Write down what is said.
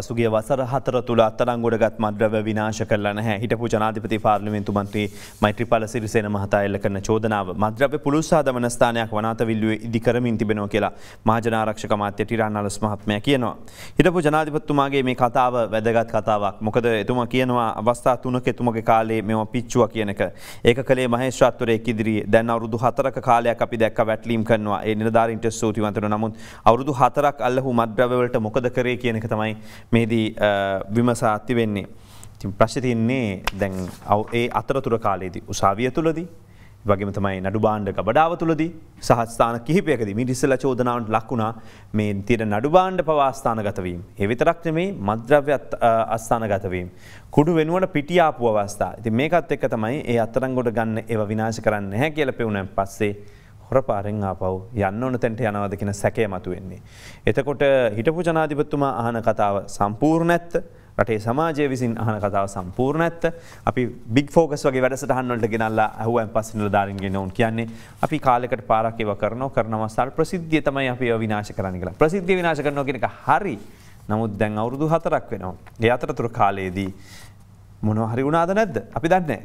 පසුගේ වසර හතර තුළ අත්තරංගොඩගත් මද්‍රව විනාශ කරලන හැ හිටපු ජනාධිපති පාර්ලිමෙන්තුමන්ත්‍රී මෛත්‍රපාල සිරිසේන මහතා එල්ල කරන චෝදනාව මද්‍රව පුළුස්සාදමන ස්ථානයක් වනාතවිල්ලුවේ ඉදිකරමින් තිබෙනෝ කියලා මාජනාරක්ෂක මාත්‍ය ටිරන්නලස් මහත්මය කියනවා. හිටපු ජනාධිපත්තුමාගේ මේ කතාව වැදගත් කතාවක් මොකද එතුම කියනවා අවස්ථා තුනක එතුමගේ කාලේ මෙම පිච්චුව කියනක ඒක කළේ මහේශ්වත්වරය කිදිරි දැන් අවුරුදු හතරක කාලයක් අපි දැක්ක වැටලීම් කරනවා ඒ නිධාරින්ට සූතිවන්තර නමුත් අවුරුදු හතරක් අල්ලහු මද්‍රවලට මොකද කරේ කියනක තමයි මේදී විමසාත්ති වෙන්නේ. තින් ප්‍රශ්තියන්නේ දැන් ඒ අතරතුර කාලයේදී උසාවිය තුළදී වගේම තමයි නඩු බාණ්ඩ ගබඩාව තුළදී සහස්ථාන කිහිපයකද මිනිස්සල චෝදනාවට ලක්වුණා මේ තිර නඩු බාණ්ඩ පවාස්ථාන ගතවීම. එවිතරක්ට මේ මද්‍රව්‍ය අස්ථාන ගතවීම. කුඩු වෙනුවට පිටියාපු අවස්ථා. ඉති මේකත් එක්ක තමයි ඒ අත්තරංගොඩ ගන්න ඒව විනාශ කරන්න හැ කියල පෙවුණැන් පස්සේ අප්‍රපාරෙන් ආපව් යන්න ඕන තැන්ට යනවාද කියෙන සැකය මතුවෙන්නේ. එතකොට හිටපු ජනාධිපත්තුමා අහන කතාව සම්පූර්ණ ඇත්ත රටේ සමාජය විසින් අහන කතාව සම්පූර්ණ ඇත්ත අපි බික් ෆෝකස් වගේ වැඩසටහන්වලට ගෙනල්ලා ඇහුවන් පස්සනල ධාරන්ගෙන ඔවන් කියන්නේ අපි කාලෙකට පාරක්කව කරන කරනවස්සල් ප්‍රසිද්ධිය තමයි අපි විනාශ කරන්න කියලා ප්‍රසිද්ධිය විනාශ කරනවා කෙනෙක හරි නමුත් දැන් අවුරුදු හතරක් වෙනවා. ඒ අතරතුර කාලයේදී මොනව හරි වුණාද නැද්ද අපි දන්නේ.